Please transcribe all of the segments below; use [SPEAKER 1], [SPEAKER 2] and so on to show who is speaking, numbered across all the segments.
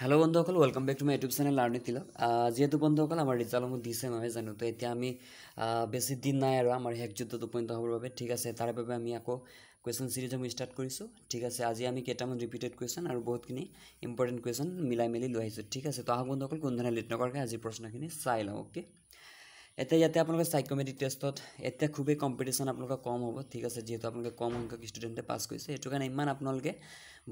[SPEAKER 1] hello' বন্ধুসকল welcome back to my YouTube channel learning Tilak যিহেতু বন্ধুসকল আমাৰ ৰিজাল্টসমূহ দিছে নহয় জানো তো এতিয়া আমি বেছি দিন নাই আৰু আমাৰ শেষ যুদ্ধত উপনীত হ'বৰ বাবে ঠিক আছে তাৰ বাবে আমি আকৌ কুৱেশ্যন ছিৰিজসমূহ ষ্টাৰ্ট কৰিছোঁ ঠিক আছে আজি আমি কেইটামান ৰিপিটেড কুৱেশ্যন আৰু বহুতখিনি ইম্পৰ্টেণ্ট কুৱেশ্যন মিলাই মেলি লৈ আহিছোঁ ঠিক আছে তো আহক বন্ধুসকল কোনধৰণে লিট নকৰাকৈ আজি প্ৰশ্নখিনি চাই লওঁ অ'কে এতিয়া ইয়াতে আপোনালোকে চাইকমেট্ৰিক টেষ্টত এতিয়া খুবেই কম্পিটিশ্যন আপোনালোকৰ কম হ'ব ঠিক আছে যিহেতু আপোনালোকে কম সংখ্যক ষ্টুডেণ্টে পাছ কৰিছে সেইটো কাৰণে ইমান আপোনালোকে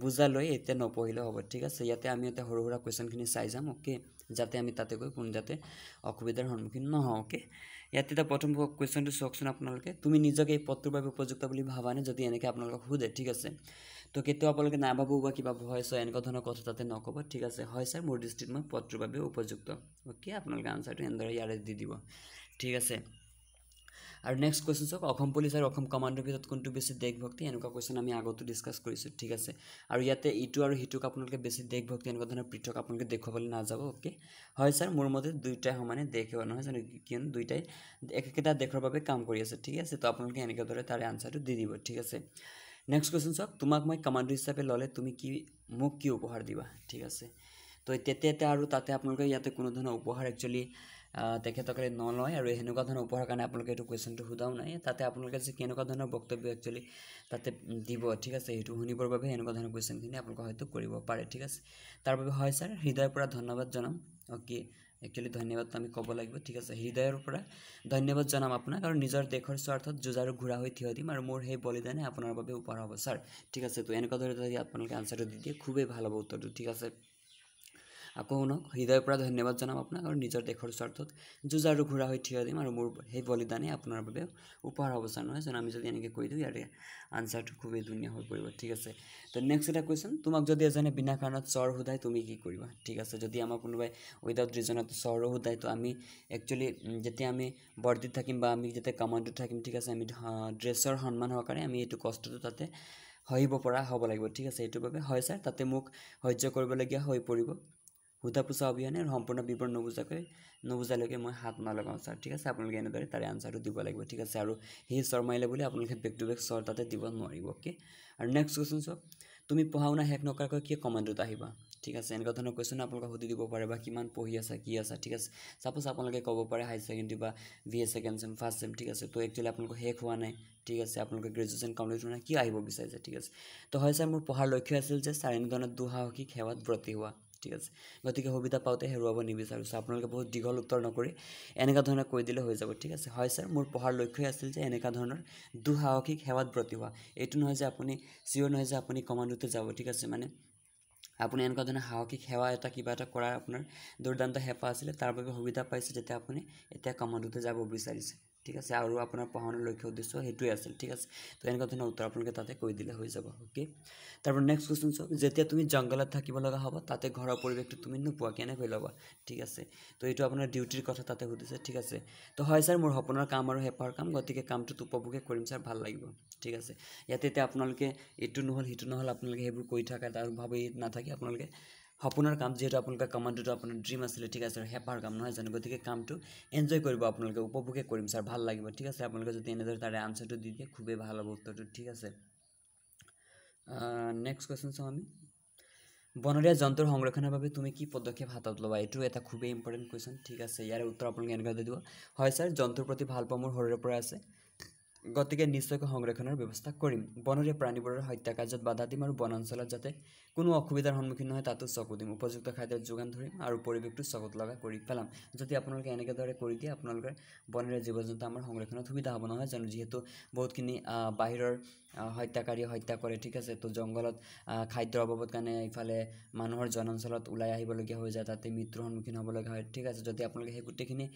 [SPEAKER 1] বুজা লৈ এতিয়া নপঢ়িলেও হ'ব ঠিক আছে ইয়াতে আমি এতিয়া সৰু সুৰা কুৱেশ্যনখিনি চাই যাম অ'কে যাতে আমি তাতে গৈ কোনো যাতে অসুবিধাৰ সন্মুখীন নহওঁ অ'কে ইয়াতে এতিয়া প্ৰথম কুৱেশ্যনটো চাওকচোন আপোনালোকে তুমি নিজকে এই পদটোৰ বাবে উপযুক্ত বুলি ভাবানে যদি এনেকৈ আপোনালোকক সোধে ঠিক আছে তো কেতিয়াও আপোনালোকে নাভাবো বা কিবা ভয় চয় এনেকুৱা ধৰণৰ কথা তাতে নক'ব ঠিক আছে হয় ছাৰ মোৰ দৃষ্টিত মই পত্ৰৰ বাবে উপযুক্ত অ'কে আপোনালোকে আনচাৰটো এনেদৰে ইয়াৰে দি দিব ঠিক আছে আৰু নেক্সট কুৱেশ্যন চাওক অসম পুলিচ আৰু অসম কমাণ্ডৰ ভিতৰত কোনটো বেছি দেশভক্তি এনেকুৱা কুৱেশ্যন আমি আগতো ডিছকাছ কৰিছোঁ ঠিক আছে আৰু ইয়াতে ইটো আৰু সিটোক আপোনালোকে বেছি দেশভক্তি এনেকুৱা ধৰণৰ পৃথক আপোনালোকে দেখুৱাবলৈ নাযাব অ'কে হয় ছাৰ মোৰ মতে দুয়োটাই সমানে দেশ নহয় জানো কিয়নো দুয়োটাই একেটা দেশৰ বাবে কাম কৰি আছে ঠিক আছে তো আপোনালোকে এনেকুৱা দৰে তাৰে আনচাৰটো দি দিব ঠিক আছে নেক্সট কুৱেশ্যন চাওক তোমাক মই কমাণ্ডো হিচাপে ল'লে তুমি কি মোক কি উপহাৰ দিবা ঠিক আছে তো তেতিয়া আৰু তাতে আপোনালোকে ইয়াতে কোনো ধৰণৰ উপহাৰ একচুৱেলি তেখেতসকলে নলয় আৰু সেনেকুৱা ধৰণৰ উপহাৰ কাৰণে আপোনালোকে এইটো কুৱেশ্যনটো সোধাও নাই তাতে আপোনালোকে যে কেনেকুৱা ধৰণৰ বক্তব্য একচুৱেলি তাতে দিব ঠিক আছে সেইটো শুনিবৰ বাবে সেনেকুৱা ধৰণৰ কুৱেশ্যনখিনি আপোনালোকে হয়তো কৰিব পাৰে ঠিক আছে তাৰ বাবে হয় ছাৰ হৃদয়ৰ পৰা ধন্যবাদ জনাম অ'কে একচুৱেলি ধন্যবাদ আমি ক'ব লাগিব ঠিক আছে হৃদয়ৰ পৰা ধন্যবাদ জনাম আপোনাক আৰু নিজৰ দেশৰ স্বাৰ্থত যুঁজাৰু ঘূৰা হৈ থিয় দিম আৰু মোৰ সেই বলিদানে আপোনাৰ বাবে উপহাৰ হ'ব ছাৰ ঠিক আছে তো এনেকুৱা ধৰণে যদি আপোনালোকে আনচাৰটো দি দিয়ে খুবেই ভাল হ'ব উত্তৰটো ঠিক আছে আকৌ শুনক হৃদয়ৰ পৰা ধন্যবাদ জনাম আপোনাক আৰু নিজৰ দেশৰ স্বাৰ্থত যুঁজ আৰু ঘূৰা হৈ থিয় দিম আৰু মোৰ সেই বলিদানেই আপোনাৰ বাবে উপহাৰ অৱস্থান হয় যেন আমি যদি এনেকৈ কৈ দিওঁ ইয়াৰে আনচাৰটো খুবেই ধুনীয়া হৈ পৰিব ঠিক আছে তো নেক্সট এটা কুৱেশ্যন তোমাক যদি এজনে বিনা কাৰণত চৰ সোধায় তুমি কি কৰিবা ঠিক আছে যদি আমাৰ কোনোবাই উইদাউট ৰিজনত স্বৰো সোধায় তো আমি একচুৱেলি যেতিয়া আমি বৰ্ডিত থাকিম বা আমি যেতিয়া কামাণ্ডত থাকিম ঠিক আছে আমি ড্ৰেছৰ সন্মান হোৱাৰ কাৰণে আমি এইটো কষ্টটো তাতে সহিব পৰা হ'ব লাগিব ঠিক আছে এইটোৰ বাবে হয় ছাৰ তাতে মোক সহ্য কৰিবলগীয়া হৈ পৰিব সোধা পোচা অবিহনে সম্পূৰ্ণ বিৱৰণ নুবুজাকৈ নুবুজালৈকে মই হাত নলগাওঁ ছাৰ ঠিক আছে আপোনালোকে এনেদৰে তাৰে আনচাৰটো দিব লাগিব ঠিক আছে আৰু সেই শ্বৰ মাৰিলে বুলি আপোনালোকে বেক টু বেক চৰ তাতে দিব নোৱাৰিব অ'কে আৰু নেক্সট কুৱেশ্যন চাওক তুমি পঢ়া শুনা শেষ নকৰাকৈ কি কমেণ্টত আহিবা ঠিক আছে এনেকুৱা ধৰণৰ কুৱেশ্যন আপোনালোকে সুধি দিব পাৰে বা কিমান পঢ়ি আছা কি আছা ঠিক আছে ছাপ'জ আপোনালোকে ক'ব পাৰে হাই ছেকেণ্ডেৰী বা B A second sem first sem ঠিক আছে তো একচুৱেলি আপোনালোকৰ শেষ হোৱা নাই ঠিক আছে আপোনালোকে গ্ৰেজুৱেশ্যন কমপ্লিট হোৱা নাই কি আহিব বিচাৰিছে ঠিক আছে তো হয় ছাৰ মোৰ পঢ়াৰ লক্ষ্য আছিল যে ছাৰ এনেধৰণৰ দুঃসাহসিক সেৱাত ব্ৰতী হোৱা ঠিক আছে গতিকে সুবিধা পাওঁতে হেৰুৱাব নিবিচাৰোঁ চ' আপোনালোকে বহুত দীঘল উত্তৰ নকৰি এনেকুৱা ধৰণে কৈ দিলে হৈ যাব ঠিক আছে হয় ছাৰ মোৰ পঢ়াৰ লক্ষ্যই আছিল যে এনেকুৱা ধৰণৰ দুঃসাহসিক সেৱাত ব্ৰতী হোৱা এইটো নহয় যে আপুনি চিঅ' নহয় যে আপুনি কমাণ্ডোতে যাব ঠিক আছে মানে আপুনি এনেকুৱা ধৰণৰ সাহসিক সেৱা এটা কিবা এটা কৰাৰ আপোনাৰ দুৰ্দান্ত হেঁপাহ আছিলে তাৰ বাবে সুবিধা পাইছে যেতিয়া আপুনি এতিয়া কমাণ্ডোতে যাব বিচাৰিছে ঠিক আছে আৰু আপোনাৰ পঢ়াশুনাৰ লক্ষ্য উদ্দেশ্য সেইটোৱে আছিল ঠিক আছে তো এনেকুৱা ধৰণৰ উত্তৰ আপোনালোকে তাতে কৈ দিলে হৈ যাব অ'কে তাৰপৰা নেক্সট কুৱেশ্যন চাওক যেতিয়া তুমি জংগলত থাকিব লগা হ'ব তাতে ঘৰৰ পৰিৱেশটো তুমি নোপোৱা কেনেকৈ ল'বা ঠিক আছে তো এইটো আপোনাৰ ডিউটিৰ কথা তাতে সুধিছে ঠিক আছে তো হয় ছাৰ মোৰ সপোনৰ কাম আৰু হেপাৰ কাম গতিকে কামটোত উপভোগে কৰিম ছাৰ ভাল লাগিব ঠিক আছে ইয়াতে এতিয়া আপোনালোকে এইটো নহ'ল সেইটো নহ'ল আপোনালোকে সেইবোৰ কৈ থাকে আৰু ভাবি নাথাকে আপোনালোকে সপোনৰ কাম যিহেতু আপোনালোকৰ কমাণ্ডটো আপোনাৰ ড্ৰিম আছিলে ঠিক আছে আৰু হেপাৰ কাম নহয় জানো গতিকে কামটো এনজয় কৰিব আপোনালোকে উপভোগে কৰিম ছাৰ ভাল লাগিব ঠিক আছে আপোনালোকে যদি এনেদৰে তাৰে আনচাৰটো দি দিয়ে খুবেই ভাল হ'ব উত্তৰটো ঠিক আছে নেক্সট কুৱেশ্যন চাওঁ আমি বনৰীয়া জন্তুৰ সংৰক্ষণৰ বাবে তুমি কি পদক্ষেপ হাতত ল'বা এইটো এটা খুবেই ইম্পৰ্টেণ্ট কুৱেশ্যন ঠিক আছে ইয়াৰে উত্তৰ আপোনালোকে এনেকুৱা দি দিব হয় ছাৰ জন্তুৰ প্ৰতি ভালপোৱা মোৰ সৰুৰে পৰা আছে গতিকে নিশ্চয়কৈ সংৰক্ষণৰ ব্যৱস্থা কৰিম বনৰীয়া প্ৰাণীবোৰৰ হত্যাকাৰ্যত বাধা দিম আৰু বনাঞ্চলত যাতে কোনো অসুবিধাৰ সন্মুখীন নহয় তাতো চকু দিম উপযুক্ত খাদ্যৰ যোগান ধৰিম আৰু পৰিৱেশটো চকুত লগা কৰি পেলাম যদি আপোনালোকে এনেকেদৰে কৰি দিয়ে আপোনালোকে বনৰীয়া জীৱ জন্তু আমাৰ সংৰক্ষণত সুবিধা হ'ব নহয় জানো যিহেতু বহুতখিনি বাহিৰৰ হত্যাকাৰী হত্যা কৰে ঠিক আছে তো জংঘলত খাদ্যৰ অভাৱত কাৰণে ইফালে মানুহৰ জনঞ্চলত ওলাই আহিবলগীয়া হৈ যায় তাতে মৃত্যুৰ সন্মুখীন হ'বলগীয়া হয় ঠিক আছে যদি আপোনালোকে সেই গোটেইখিনি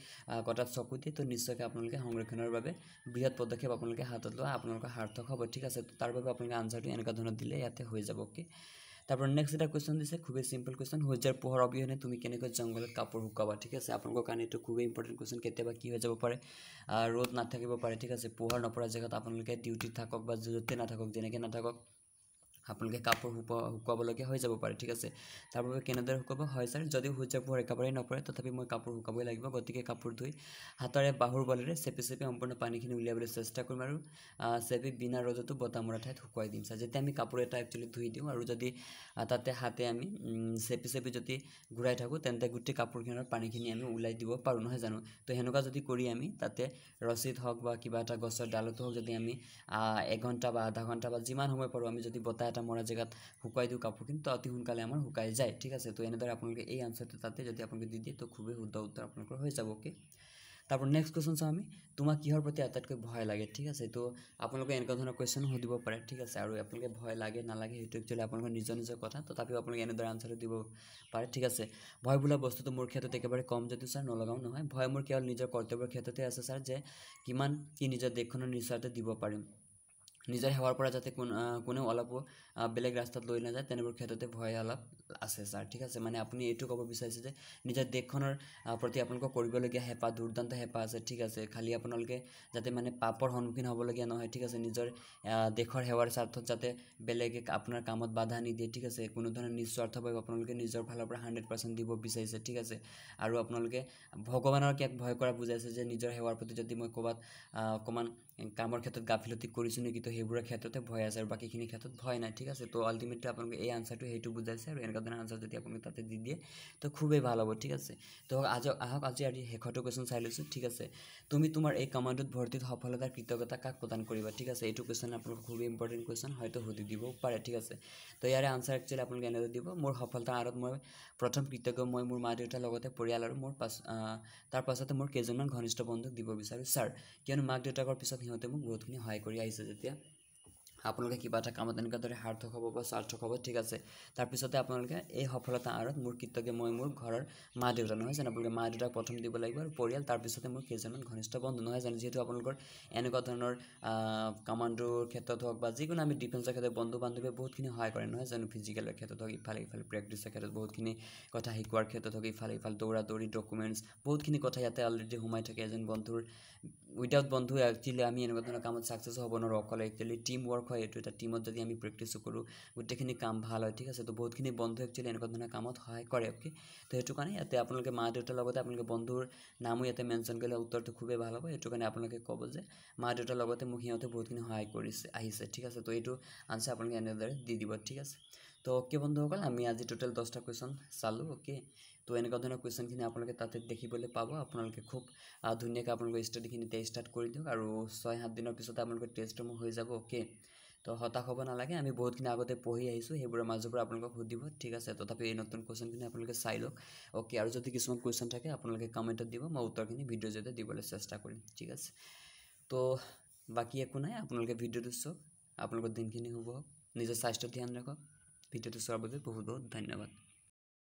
[SPEAKER 1] কথাত চকু দিয়ে তো নিশ্চয়কৈ আপোনালোকে সংৰক্ষণৰ বাবে বৃহৎ পদক্ষেপ আপোনালোকে হাতত লোৱা আপোনালোকৰ সাৰ্থক হ'ব ঠিক আছে তাৰ বাবে আপোনালোকে আঞ্চাৰটো এনেকুৱা ধৰণৰ দিলে ইয়াতে হৈ যাব কি তাৰপৰা নেক্সট এটা কুৱেশ্যন দিছে খুবেই চিম্পল কুৱেশ্যন সূৰ্যৰ পোহৰ অবিহনে তুমি কেনেকৈ জংঘলত কাপোৰ শুকাবা ঠিক আছে আপোনালোকৰ কাৰণে এইটো খুবেই ইম্পৰ্টেণ্ট কুৱেশ্যন কেতিয়াবা কি হৈ যাব পাৰে ৰ'দ নাথাকিব পাৰে ঠিক আছে পোহৰ নপৰা জেগাত আপোনালোকে ডিউটিত থাকক বা য'তে নাথাকক যেনেকৈ নাথাকক আপোনালোকে কাপোৰ শুকু শুকুৱাবলগীয়া হৈ যাব পাৰে ঠিক আছে তাৰ বাবে কেনেদৰে শুকাব হয় ছাৰ যদি সূৰ্যৰ পোহৰ একেবাৰে নপৰে তথাপি মই কাপোৰ শুকাবই লাগিব গতিকে কাপোৰ ধুই হাতেৰে বাহুৰ বলেৰে চেপি চেপি সম্পূৰ্ণ পানীখিনি উলিয়াবলৈ চেষ্টা কৰিম আৰু চেপি বিনা ৰ'দতো বতাহ মৰা ঠাইত শুকুৱাই দিম ছাৰ যেতিয়া আমি কাপোৰ এটা একচুৱেলি ধুই দিওঁ আৰু যদি তাতে হাতে আমি চেপি চেপি যদি ঘূৰাই থাকোঁ তেন্তে গোটেই কাপোৰখিনৰ পানীখিনি আমি ওলাই দিব পাৰোঁ নহয় জানো তো সেনেকুৱা যদি কৰি আমি তাতে ৰচিত হওক বা কিবা এটা গছৰ ডালতো হওক যদি আমি এঘণ্টা বা আধা ঘণ্টা বা যিমান সময় পাৰোঁ আমি যদি বতাহ এটা মৰা জেগাত শুকুৱাই দিওঁ কাপোৰখিনি তো অতি সোনকালে আমাৰ শুকাই যায় ঠিক আছে তো এনেদৰে আপোনালোকে এই আনচাৰটো তাতে যদি আপোনালোকে দি দিয়ে তো খুবেই শুদ্ধ উত্তৰ আপোনালোকৰ হৈ যাব অ'কে তাৰপৰা নেক্সট কুৱেশ্যন চাওঁ আমি তোমাক কিহৰ প্ৰতি আটাইতকৈ ভয় লাগে ঠিক আছে তো আপোনালোকে এনেকুৱা ধৰণৰ কুৱেশ্যন সুধিব পাৰে ঠিক আছে আৰু আপোনালোকে ভয় লাগে নালাগে সেইটো একচুৱেলি আপোনালোকৰ নিজৰ নিজৰ কথা তথাপিও আপোনালোকে এনেদৰে আনচাৰটো দিব পাৰে ঠিক আছে ভয় বোলা বস্তুটো মোৰ ক্ষেত্ৰত একেবাৰে কম যদিও ছাৰ নলগাওঁ নহয় ভয় মোৰ কেৱল নিজৰ কৰ্তব্যৰ ক্ষেত্ৰতে আছে ছাৰ যে কিমান কি নিজৰ দেশখনৰ নিজৰ দিব পাৰিম নিজৰ সেৱাৰ পৰা যাতে কোন কোনেও অলপো বেলেগ ৰাস্তাত লৈ নাযায় তেনেবোৰ ক্ষেত্ৰতে ভয় অলপ আছে ছাৰ ঠিক আছে মানে আপুনি এইটো ক'ব বিচাৰিছে যে নিজৰ দেশখনৰ প্ৰতি আপোনালোকৰ কৰিবলগীয়া হেঁপাহ দুৰ্দান্ত হেঁপাহ আছে ঠিক আছে খালী আপোনালোকে যাতে মানে পাপৰ সন্মুখীন হ'বলগীয়া নহয় ঠিক আছে নিজৰ দেশৰ সেৱাৰ স্বাৰ্থত যাতে বেলেগে আপোনাৰ কামত বাধা নিদিয়ে ঠিক আছে কোনো ধৰণৰ নিস্বাৰ্থ ভাৱে আপোনালোকে নিজৰ ফালৰ পৰা হাণ্ড্ৰেড পাৰ্চেণ্ট দিব বিচাৰিছে ঠিক আছে আৰু আপোনালোকে ভগৱানৰ কিয় ভয় কৰা বুজাইছে যে নিজৰ সেৱাৰ প্ৰতি যদি মই ক'ৰবাত অকণমান কামৰ ক্ষেত্ৰত গাফিলতি কৰিছোঁ নেকি তো সেইবোৰৰ ক্ষেত্ৰতে ভয় আছে আৰু বাকীখিনি ক্ষেত্ৰত ভয় নাই ঠিক আছে তো আল্টিমেটলি আপোনালোকে এই আনচাৰটো সেইটো বুজাইছে আৰু এনেকুৱা ধৰণৰ আনচাৰ যদি আপোনালোকে তাতে দি দিয়ে তো খুবেই ভাল হ'ব ঠিক আছে তো আজক আহক আজি আজি শেষৰটো কুৱেশ্যন চাই লৈছোঁ ঠিক আছে তুমি তোমাৰ এই কামাণ্ডত ভৰ্তিত সফলতাৰ কৃতজ্ঞতা কাক প্ৰদান কৰিবা ঠিক আছে এইটো কুৱেশ্যন আপোনালোকৰ খুবেই ইম্পৰ্টেণ্ট কুৱেশ্যন হয়তো সুধি দিব পাৰে ঠিক আছে তো ইয়াৰে আনচাৰ একচুৱেলি আপোনালোকে এনেদৰে দিব মোৰ সফলতাৰ আঁৰত মই প্ৰথম কৃতজ্ঞ মই মোৰ মা দেউতাৰ লগতে পৰিয়াল আৰু মোৰ পাছ তাৰ পাছতে মোৰ কেইজনমান ঘনিষ্ঠ বন্ধুক দিব বিচাৰোঁ ছাৰ কিয়নো মাক দেউতাকৰ পিছত সিহঁতে মোক বহুতখিনি সহায় কৰি আহিছে যেতিয়া আপোনালোকে কিবা এটা কামত এনেকুৱা দৰে সাৰ্থক হ'ব বা স্বাৰ্থক হ'ব ঠিক আছে তাৰপিছতে আপোনালোকে এই সফলতা আঁৰত মোৰ কৃতজ্ঞ মই মোৰ ঘৰৰ মা দেউতা নহয় জানো আপোনালোকে মা দেউতাক প্ৰথম দিব লাগিব আৰু পৰিয়াল তাৰপিছতে মোৰ কেইজনমান ঘনিষ্ঠ বন্ধু নহয় জানো যিহেতু আপোনালোকৰ এনেকুৱা ধৰণৰ কামাণ্ডোৰ ক্ষেত্ৰত হওক বা যিকোনো আমি ডিফেন্সৰ ক্ষেত্ৰত বন্ধু বান্ধৱীয়ে বহুতখিনি সহায় কৰে নহয় জানো ফিজিকেলৰ ক্ষেত্ৰত হওক ইফালে ইফালে প্ৰেক্টিছৰ ক্ষেত্ৰত বহুতখিনি কথা শিকোৱাৰ ক্ষেত্ৰত হওক ইফালে ইফালে দৌৰা দৌৰি ডকুমেণ্টছ বহুতখিনি কথা ইয়াতে অলৰেডি সোমাই থাকে এজন বন্ধুৰ উইদাউট বন্ধু এক্সুৱেলি আমি এনেকুৱা ধৰণৰ কামত ছাকচেছ হ'ব নোৱাৰোঁ অকলে একচুৱেলি টীম ৱৰ্ক হয় এইটো এটা টীমত যদি আমি প্ৰেক্টিছো কৰোঁ গোটেইখিনি কাম ভাল হয় ঠিক আছে তো বহুতখিনি বন্ধু একচুৱেলি এনেকুৱা ধৰণৰ কামত সহায় কৰে অ'কে তো সেইটো কাৰণে ইয়াতে আপোনালোকে মা দেউতাৰ লগতে আপোনালোকে বন্ধুৰ নামো ইয়াতে মেনশ্যন কৰিলে উত্তৰটো খুবেই ভাল হ'ব সেইটো কাৰণে আপোনালোকে ক'ব যে মা দেউতাৰ লগতে মোক সিহঁতে বহুতখিনি সহায় কৰিছে আহিছে ঠিক আছে তো এইটো আনচাৰ আপোনালোকে এনেদৰে দি দিব ঠিক আছে তো অ'কে বন্ধুসকল আমি আজি টোটেল দহটা কুৱেশ্যন চালোঁ অ'কে তো এনেকুৱা ধৰণৰ কুৱেশ্যনখিনি আপোনালোকে তাতে দেখিবলৈ পাব আপোনালোকে খুব ধুনীয়াকৈ আপোনালোকে ষ্টাডিখিনি টেষ্ট ষ্টাৰ্ট কৰি দিয়ক আৰু ছয় সাত দিনৰ পিছতে আপোনালোকৰ টেষ্টটো মোৰ হৈ যাব অ'কে তো হতাশ হ'ব নালাগে আমি বহুতখিনি আগতে পঢ়ি আহিছোঁ সেইবোৰৰ মাজৰ পৰা আপোনালোকক সুধিব ঠিক আছে তথাপি এই নতুন কুৱেশ্যনখিনি আপোনালোকে চাই লওক অ'কে আৰু যদি কিছুমান কুৱেশ্যন থাকে আপোনালোকে কমেণ্টত দিব মই উত্তৰখিনি ভিডিঅ' জৰিয়তে দিবলৈ চেষ্টা কৰিম ঠিক আছে তো বাকী একো নাই আপোনালোকে ভিডিঅ'টো চাওক আপোনালোকৰ দিনখিনি হ'ব হওক নিজৰ স্বাস্থ্য ধ্যান ৰাখক ভিডিওটো চোৱাৰ বাবে বহুত বহুত ধন্যবাদ